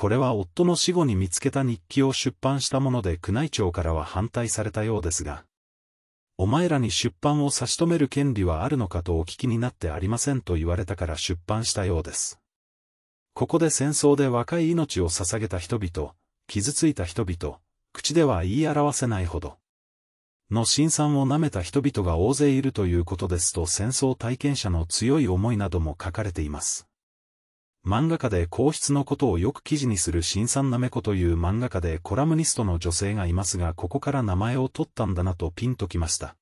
これは夫の死後に見つけた日記を出版したもので宮内庁からは反対されたようですが、お前らに出版を差し止める権利はあるのかとお聞きになってありませんと言われたから出版したようです。ここで戦争で若い命を捧げた人々、傷ついた人々、口では言い表せないほど、の辛酸を舐めた人々が大勢いるということですと戦争体験者の強い思いなども書かれています。漫画家で皇室のことをよく記事にする新さんなめこという漫画家でコラムニストの女性がいますがここから名前を取ったんだなとピンときました。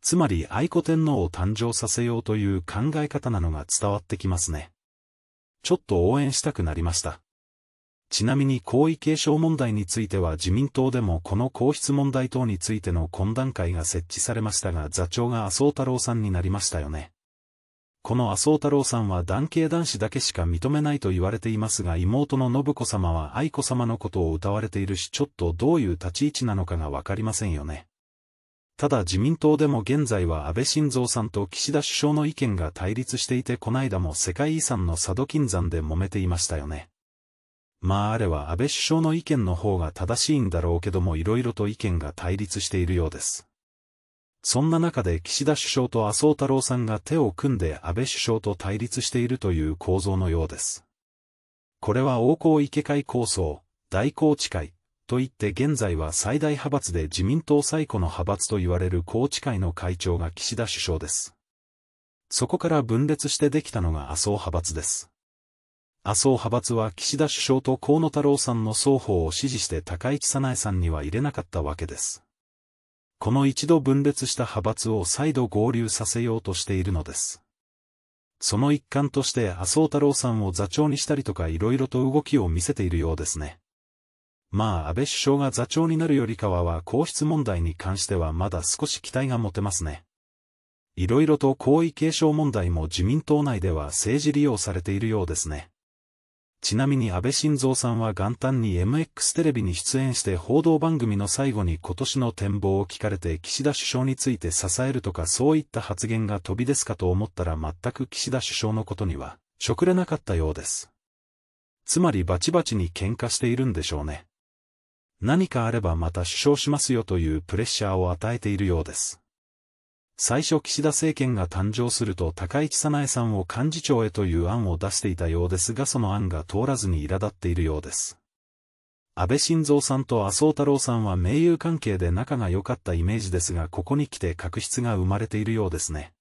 つまり愛子天皇を誕生させようという考え方なのが伝わってきますね。ちょっと応援したくなりました。ちなみに皇位継承問題については自民党でもこの皇室問題等についての懇談会が設置されましたが座長が麻生太郎さんになりましたよね。この麻生太郎さんは男系男子だけしか認めないと言われていますが妹の信子様は愛子様のことを歌われているしちょっとどういう立ち位置なのかがわかりませんよね。ただ自民党でも現在は安倍晋三さんと岸田首相の意見が対立していてこないだも世界遺産の佐渡金山で揉めていましたよね。まああれは安倍首相の意見の方が正しいんだろうけども色々と意見が対立しているようです。そんな中で岸田首相と麻生太郎さんが手を組んで安倍首相と対立しているという構造のようです。これは王侯池会構想、大宏池会、といって現在は最大派閥で自民党最古の派閥と言われる宏池会の会長が岸田首相です。そこから分裂してできたのが麻生派閥です。麻生派閥は岸田首相と河野太郎さんの双方を支持して高市早苗さんには入れなかったわけです。この一度分裂した派閥を再度合流させようとしているのです。その一環として麻生太郎さんを座長にしたりとか色々と動きを見せているようですね。まあ安倍首相が座長になるよりかはは皇室問題に関してはまだ少し期待が持てますね。色々と皇位継承問題も自民党内では政治利用されているようですね。ちなみに安倍晋三さんは元旦に MX テレビに出演して報道番組の最後に今年の展望を聞かれて岸田首相について支えるとかそういった発言が飛び出すかと思ったら全く岸田首相のことには、くれなかったようです。つまりバチバチに喧嘩しているんでしょうね。何かあればまた首相しますよというプレッシャーを与えているようです。最初岸田政権が誕生すると高市早苗さんを幹事長へという案を出していたようですがその案が通らずに苛立っているようです。安倍晋三さんと麻生太郎さんは盟友関係で仲が良かったイメージですがここに来て確執が生まれているようですね。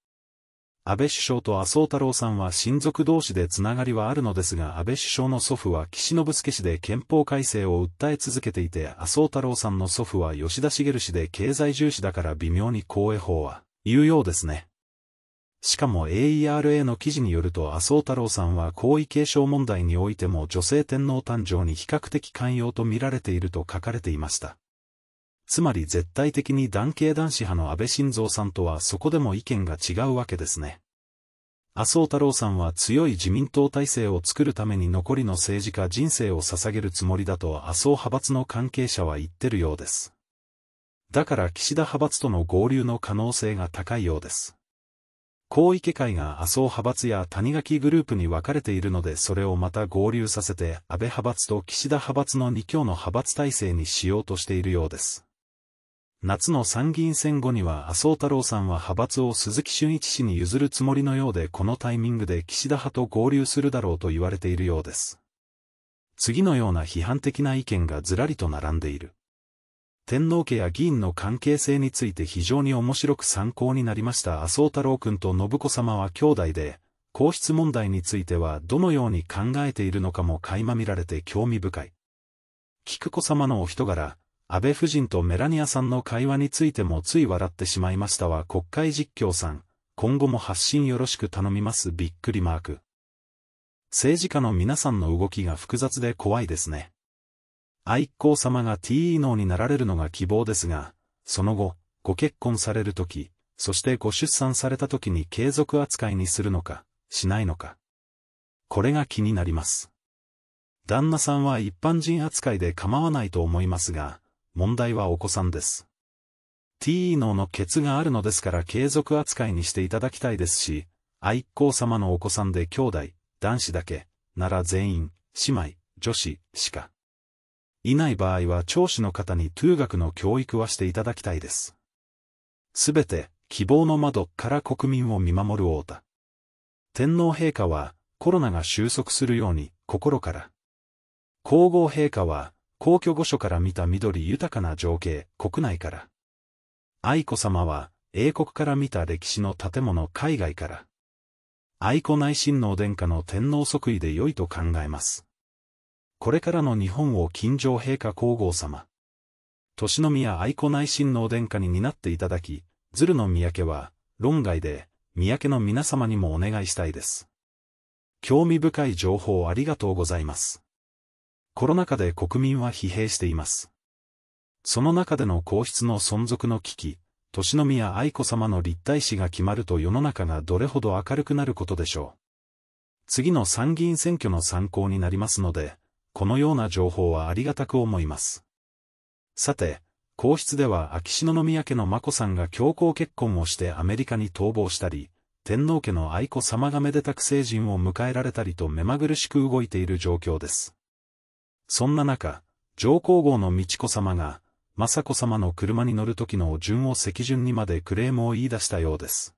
安倍首相と麻生太郎さんは親族同士でつながりはあるのですが安倍首相の祖父は岸信介氏で憲法改正を訴え続けていて麻生太郎さんの祖父は吉田茂氏で経済重視だから微妙に公営法はいうようですね。しかも AERA の記事によると麻生太郎さんは皇位継承問題においても女性天皇誕生に比較的寛容と見られていると書かれていました。つまり絶対的に男系男子派の安倍晋三さんとはそこでも意見が違うわけですね。麻生太郎さんは強い自民党体制を作るために残りの政治家人生を捧げるつもりだと麻生派閥の関係者は言ってるようです。だから岸田派閥との合流の可能性が高いようです。広池会が麻生派閥や谷垣グループに分かれているのでそれをまた合流させて安倍派閥と岸田派閥の2強の派閥体制にしようとしているようです。夏の参議院選後には麻生太郎さんは派閥を鈴木俊一氏に譲るつもりのようでこのタイミングで岸田派と合流するだろうと言われているようです。次のような批判的な意見がずらりと並んでいる。天皇家や議員の関係性について非常に面白く参考になりました麻生太郎君と信子様は兄弟で、皇室問題についてはどのように考えているのかも垣間見られて興味深い。菊子様のお人柄、安倍夫人とメラニアさんの会話についてもつい笑ってしまいましたは国会実況さん、今後も発信よろしく頼みますびっくりマーク。政治家の皆さんの動きが複雑で怖いですね。愛子様が TE 脳になられるのが希望ですが、その後、ご結婚されるとき、そしてご出産されたときに継続扱いにするのか、しないのか。これが気になります。旦那さんは一般人扱いで構わないと思いますが、問題はお子さんです。TE 脳のケツがあるのですから継続扱いにしていただきたいですし、愛子様のお子さんで兄弟、男子だけ、なら全員、姉妹、女子、しか。いない場合は聴取の方に通学の教育はしていただきたいです。すべて、希望の窓から国民を見守る王太。天皇陛下は、コロナが収束するように、心から。皇后陛下は、皇居御所から見た緑豊かな情景、国内から。愛子さまは、英国から見た歴史の建物海外から。愛子内親王殿下の天皇即位で良いと考えます。これからの日本を金城陛下皇后様、年宮愛子内親王殿下に担っていただき、鶴の三宅は、論外で、三宅の皆様にもお願いしたいです。興味深い情報ありがとうございます。コロナ禍で国民は疲弊しています。その中での皇室の存続の危機、年宮愛子様の立体史が決まると世の中がどれほど明るくなることでしょう。次の参議院選挙の参考になりますので、このような情報はありがたく思います。さて、皇室では秋篠宮家の眞子さんが強行結婚をしてアメリカに逃亡したり、天皇家の愛子様がめでたく成人を迎えられたりと目まぐるしく動いている状況です。そんな中、上皇后の美智子様が、雅子様の車に乗る時の順を赤順にまでクレームを言い出したようです。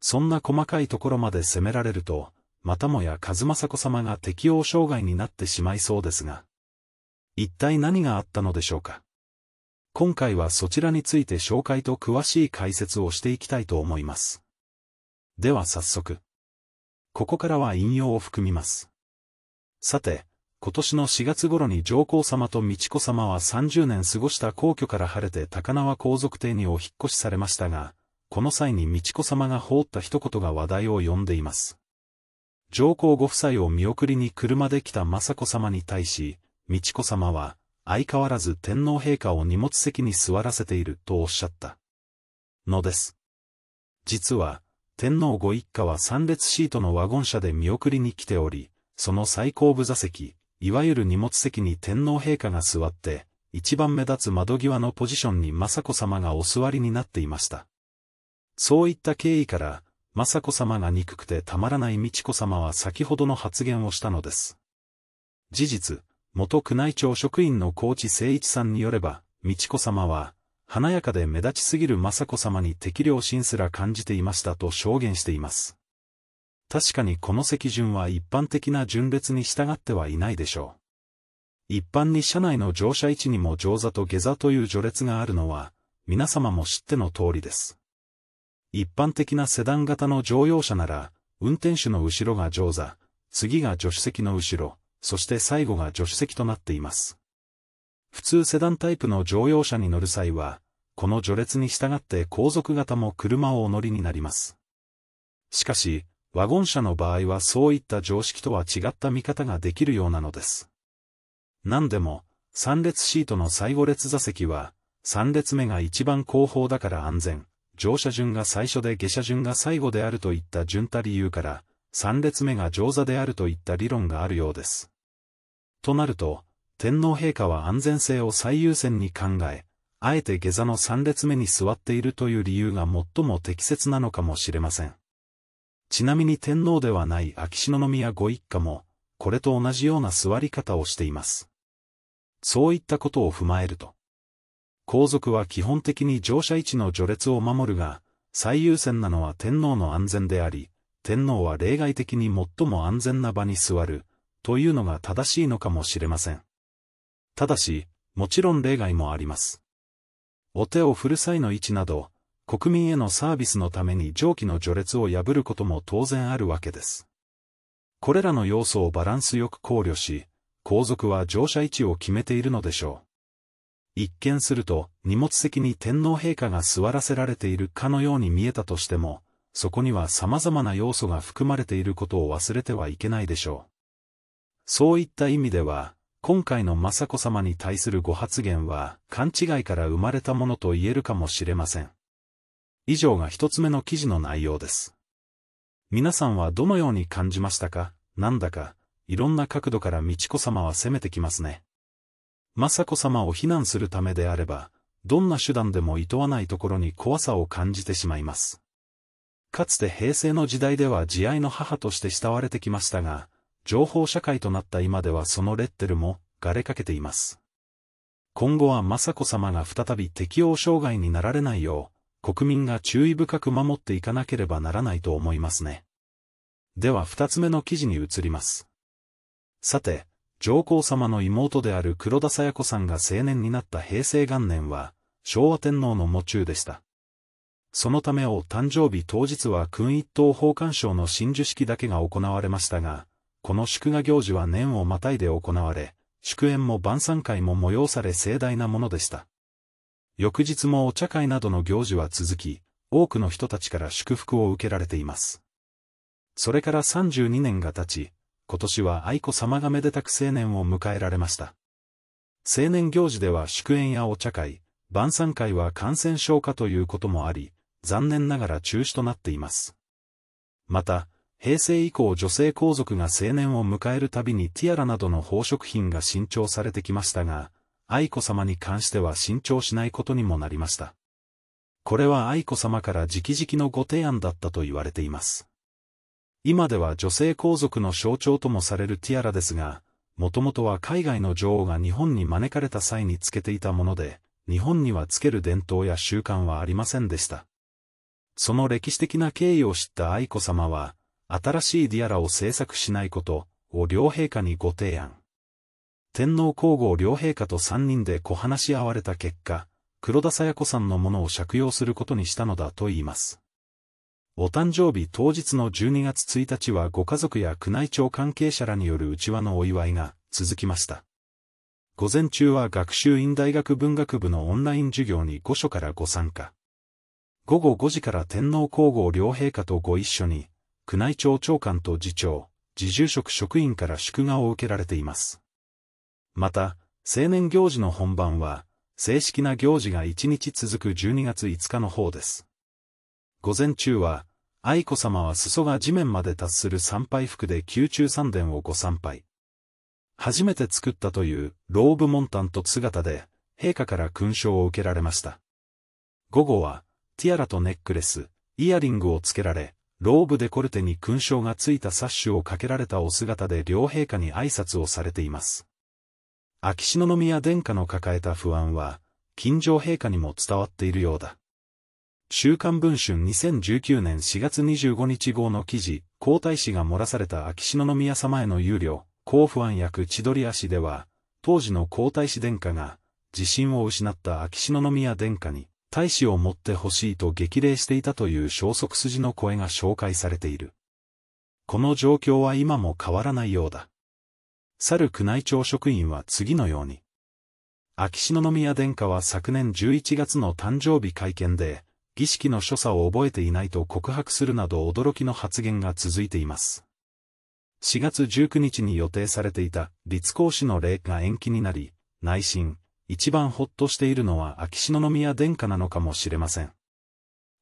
そんな細かいところまで責められると、またもや和政子様が適応障害になってしまいそうですが、一体何があったのでしょうか。今回はそちらについて紹介と詳しい解説をしていきたいと思います。では早速。ここからは引用を含みます。さて、今年の4月頃に上皇様と美智子様は30年過ごした皇居から晴れて高輪皇族邸にお引越しされましたが、この際に美智子様が放った一言が話題を呼んでいます。上皇ご夫妻を見送りに車で来た雅子さまに対し、美智子さまは、相変わらず天皇陛下を荷物席に座らせているとおっしゃった。のです。実は、天皇ご一家は三列シートのワゴン車で見送りに来ており、その最後部座席、いわゆる荷物席に天皇陛下が座って、一番目立つ窓際のポジションに雅子さまがお座りになっていました。そういった経緯から、雅子様が憎くてたまらない美智子様は先ほどの発言をしたのです。事実、元宮内庁職員の高知誠一さんによれば、美智子様は、華やかで目立ちすぎる雅子様に適量心すら感じていましたと証言しています。確かにこの席順は一般的な順列に従ってはいないでしょう。一般に車内の乗車位置にも乗座と下座という序列があるのは、皆様も知っての通りです。一般的なセダン型の乗用車なら、運転手の後ろが乗座、次が助手席の後ろ、そして最後が助手席となっています。普通セダンタイプの乗用車に乗る際は、この序列に従って後続型も車をお乗りになります。しかし、ワゴン車の場合はそういった常識とは違った見方ができるようなのです。何でも、3列シートの最後列座席は、3列目が一番後方だから安全、乗車順が最初で下車順が最後であるといった順た理由から、3列目が上座であるといった理論があるようです。となると、天皇陛下は安全性を最優先に考え、あえて下座の3列目に座っているという理由が最も適切なのかもしれません。ちなみに天皇ではない秋篠宮ご一家も、これと同じような座り方をしています。そういったことを踏まえると、皇族は基本的に乗車位置の序列を守るが、最優先なのは天皇の安全であり、天皇は例外的に最も安全な場に座る、というのが正しいのかもしれません。ただし、もちろん例外もあります。お手を振る際の位置など、国民へのサービスのために上記の序列を破ることも当然あるわけです。これらの要素をバランスよく考慮し、皇族は乗車位置を決めているのでしょう。一見すると、荷物席に天皇陛下が座らせられているかのように見えたとしても、そこには様々な要素が含まれていることを忘れてはいけないでしょう。そういった意味では、今回の雅子様に対するご発言は、勘違いから生まれたものと言えるかもしれません。以上が一つ目の記事の内容です。皆さんはどのように感じましたかなんだか、いろんな角度から美智子様は攻めてきますね。雅子さまを非難するためであれば、どんな手段でも厭わないところに怖さを感じてしまいます。かつて平成の時代では慈愛の母として慕われてきましたが、情報社会となった今ではそのレッテルも、がれかけています。今後は雅子さまが再び適応障害になられないよう、国民が注意深く守っていかなければならないと思いますね。では二つ目の記事に移ります。さて、上皇様の妹である黒田清子さんが青年になった平成元年は、昭和天皇の喪中でした。そのためお誕生日当日は君一等奉還省の真珠式だけが行われましたが、この祝賀行事は年をまたいで行われ、祝宴も晩餐会も催され盛大なものでした。翌日もお茶会などの行事は続き、多くの人たちから祝福を受けられています。それから32年が経ち、今年は愛子さまがめでたく青年を迎えられました。青年行事では祝宴やお茶会、晩餐会は感染症化ということもあり、残念ながら中止となっています。また、平成以降女性皇族が青年を迎えるたびにティアラなどの宝飾品が新調されてきましたが、愛子さまに関しては新調しないことにもなりました。これは愛子さまから直々のご提案だったと言われています。今では女性皇族の象徴ともされるティアラですが、もともとは海外の女王が日本に招かれた際につけていたもので、日本にはつける伝統や習慣はありませんでした。その歴史的な経緯を知った愛子さまは、新しいディアラを制作しないことを両陛下にご提案。天皇皇后両陛下と3人で小話し合われた結果、黒田清子さんのものを借用することにしたのだと言います。お誕生日当日の12月1日はご家族や宮内庁関係者らによる内輪のお祝いが続きました。午前中は学習院大学文学部のオンライン授業に御所からご参加。午後5時から天皇皇后両陛下とご一緒に、宮内庁長官と次長、自住職職員から祝賀を受けられています。また、青年行事の本番は、正式な行事が1日続く12月5日の方です。午前中は、愛子さまは裾が地面まで達する参拝服で宮中三殿をご参拝。初めて作ったというローブモンタンと姿で、陛下から勲章を受けられました。午後は、ティアラとネックレス、イヤリングをつけられ、ローブデコルテに勲章がついたサッシュをかけられたお姿で両陛下に挨拶をされています。秋篠宮殿下の抱えた不安は、近所陛下にも伝わっているようだ。週刊文春2019年4月25日号の記事、皇太子が漏らされた秋篠宮様への憂慮、甲府安役千鳥足では、当時の皇太子殿下が、自信を失った秋篠宮殿下に、大使を持ってほしいと激励していたという消息筋の声が紹介されている。この状況は今も変わらないようだ。去る宮内庁職員は次のように。秋篠宮殿下は昨年11月の誕生日会見で、儀式の所作を覚えていないと告白するなど驚きの発言が続いています。4月19日に予定されていた立講師の礼が延期になり、内心、一番ほっとしているのは秋篠宮殿下なのかもしれません。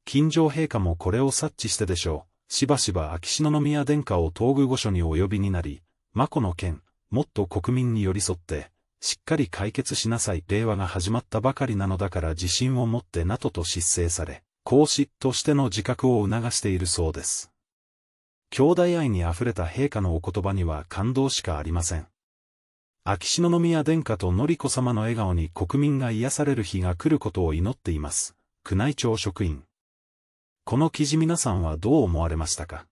金城陛下もこれを察知してでしょう。しばしば秋篠宮殿下を東宮御所にお呼びになり、眞子の件、もっと国民に寄り添って、しっかり解決しなさい令和が始まったばかりなのだから自信を持ってなどと失政され、孔子としての自覚を促しているそうです。兄弟愛に溢れた陛下のお言葉には感動しかありません。秋篠宮殿下と典子様の笑顔に国民が癒される日が来ることを祈っています。宮内庁職員。この記事皆さんはどう思われましたか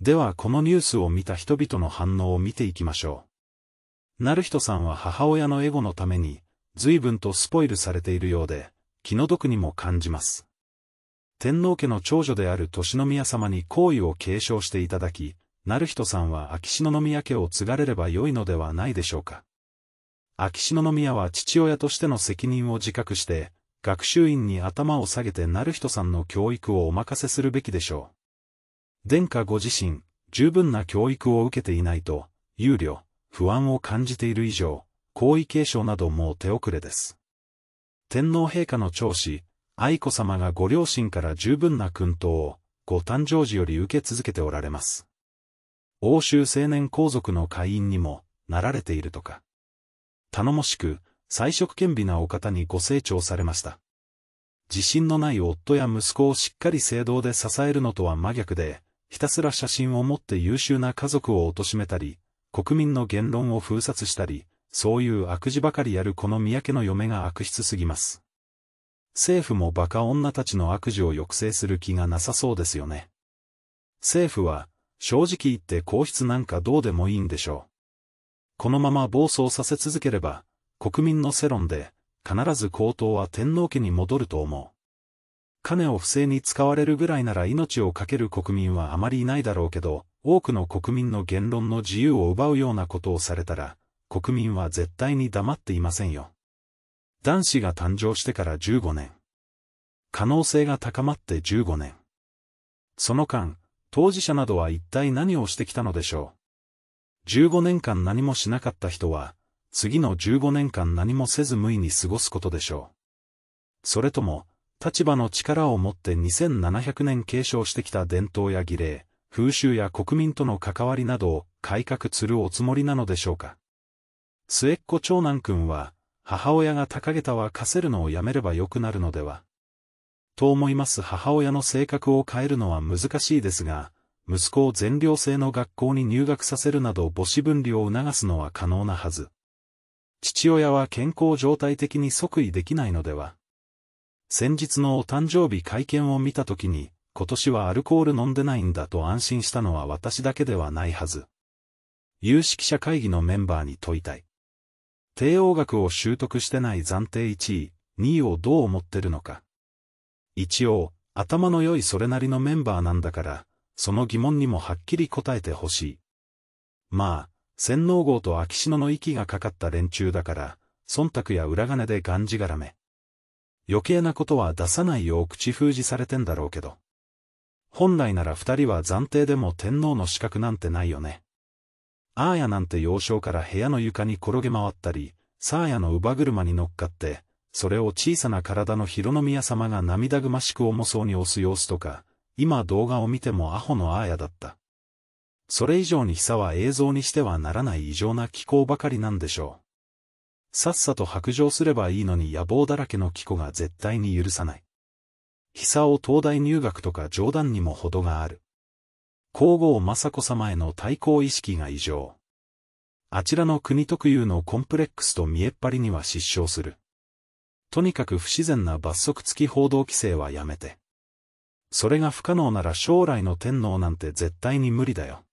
ではこのニュースを見た人々の反応を見ていきましょう。なる人さんは母親のエゴのために、随分とスポイルされているようで、気の毒にも感じます。天皇家の長女である年宮様に皇位を継承していただき、成人さんは秋篠宮家を継がれれば良いのではないでしょうか。秋篠宮は父親としての責任を自覚して、学習院に頭を下げて成人さんの教育をお任せするべきでしょう。殿下ご自身、十分な教育を受けていないと、憂慮、不安を感じている以上、皇位継承などもう手遅れです。天皇陛下の長子、愛子さまがご両親から十分な薫陶を、ご誕生時より受け続けておられます。欧州青年皇族の会員にも、なられているとか。頼もしく、才色兼備なお方にご成長されました。自信のない夫や息子をしっかり正道で支えるのとは真逆で、ひたすら写真を持って優秀な家族を貶めたり、国民の言論を封殺したり、そういう悪事ばかりやるこの三宅の嫁が悪質すぎます。政府もバカ女たちの悪事を抑制する気がなさそうですよね。政府は、正直言って皇室なんかどうでもいいんでしょう。このまま暴走させ続ければ、国民の世論で、必ず皇統は天皇家に戻ると思う。金を不正に使われるぐらいなら命を懸ける国民はあまりいないだろうけど、多くの国民の言論の自由を奪うようなことをされたら、国民は絶対に黙っていませんよ。男子が誕生してから15年。可能性が高まって15年。その間、当事者などは一体何をしてきたのでしょう。15年間何もしなかった人は、次の15年間何もせず無意に過ごすことでしょう。それとも、立場の力を持って2700年継承してきた伝統や儀礼、風習や国民との関わりなどを改革するおつもりなのでしょうか。末っ子長男くんは、母親が高げたは貸せるのをやめればよくなるのでは。と思います母親の性格を変えるのは難しいですが、息子を全寮制の学校に入学させるなど母子分離を促すのは可能なはず。父親は健康状態的に即位できないのでは。先日のお誕生日会見を見たときに、今年はアルコール飲んでないんだと安心したのは私だけではないはず。有識者会議のメンバーに問いたい。帝王学を習得してない暫定1位、2位をどう思ってるのか。一応、頭の良いそれなりのメンバーなんだから、その疑問にもはっきり答えてほしい。まあ、洗脳号と秋篠の息がかかった連中だから、忖度や裏金でがんじがらめ。余計なことは出さないよう口封じされてんだろうけど。本来なら二人は暫定でも天皇の資格なんてないよね。あーやなんて幼少から部屋の床に転げ回ったり、サーヤの乳母車に乗っかって、それを小さな体の広宮様が涙ぐましく重そうに押す様子とか、今動画を見てもアホのあーやだった。それ以上にサは映像にしてはならない異常な気候ばかりなんでしょう。さっさと白状すればいいのに野望だらけの気候が絶対に許さない。サを東大入学とか冗談にも程がある。皇后雅子様への対抗意識が異常。あちらの国特有のコンプレックスと見えっ張りには失笑する。とにかく不自然な罰則付き報道規制はやめて。それが不可能なら将来の天皇なんて絶対に無理だよ。